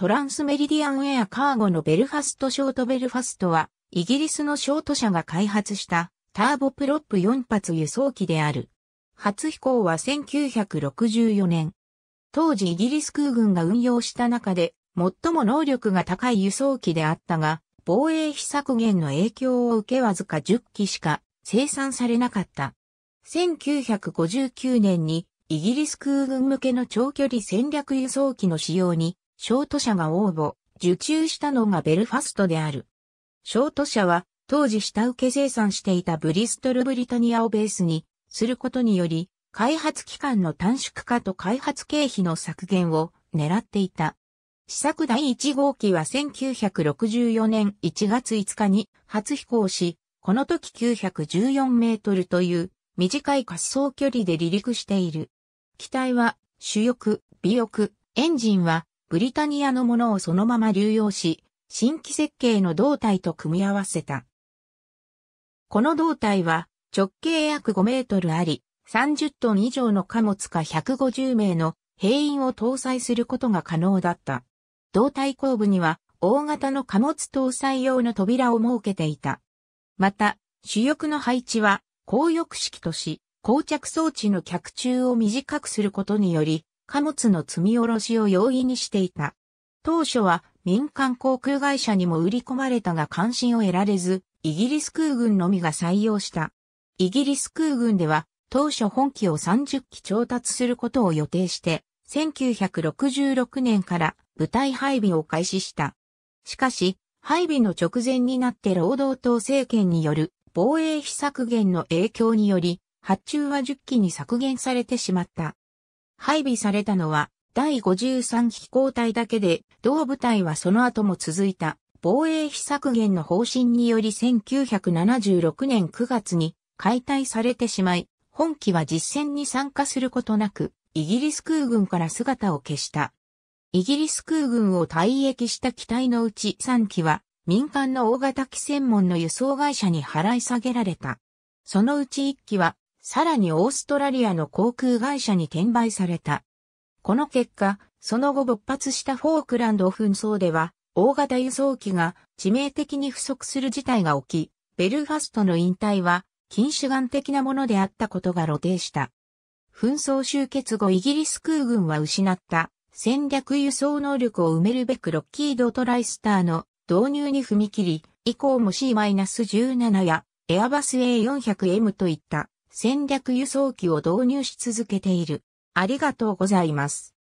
トランスメリディアンウェアカーゴのベルファストショートベルファストは、イギリスのショート社が開発したターボプロップ4発輸送機である。初飛行は1964年。当時イギリス空軍が運用した中で最も能力が高い輸送機であったが、防衛費削減の影響を受けわずか10機しか生産されなかった。1959年にイギリス空軍向けの長距離戦略輸送機の使用にショート社が応募、受注したのがベルファストである。ショート社は、当時下請け生産していたブリストルブリタニアをベースに、することにより、開発期間の短縮化と開発経費の削減を狙っていた。試作第1号機は1964年1月5日に初飛行し、この時914メートルという短い滑走距離で離陸している。機体は主翼、尾翼、エンジンはブリタニアのものをそのまま流用し、新規設計の胴体と組み合わせた。この胴体は直径約5メートルあり、30トン以上の貨物か150名の兵員を搭載することが可能だった。胴体後部には大型の貨物搭載用の扉を設けていた。また、主翼の配置は、高翼式とし、膠着装置の脚中を短くすることにより、貨物の積み下ろしを容易にしていた。当初は民間航空会社にも売り込まれたが関心を得られず、イギリス空軍のみが採用した。イギリス空軍では当初本機を30機調達することを予定して、1966年から部隊配備を開始した。しかし、配備の直前になって労働党政権による防衛費削減の影響により、発注は10機に削減されてしまった。配備されたのは第53飛行隊だけで、同部隊はその後も続いた防衛費削減の方針により1976年9月に解体されてしまい、本機は実戦に参加することなく、イギリス空軍から姿を消した。イギリス空軍を退役した機体のうち3機は、民間の大型機専門の輸送会社に払い下げられた。そのうち1機は、さらにオーストラリアの航空会社に転売された。この結果、その後勃発したフォークランド紛争では、大型輸送機が致命的に不足する事態が起き、ベルファストの引退は禁止眼的なものであったことが露呈した。紛争終結後イギリス空軍は失った戦略輸送能力を埋めるべくロッキードトライスターの導入に踏み切り、以降も C-17 やエアバス A400M といった戦略輸送機を導入し続けている。ありがとうございます。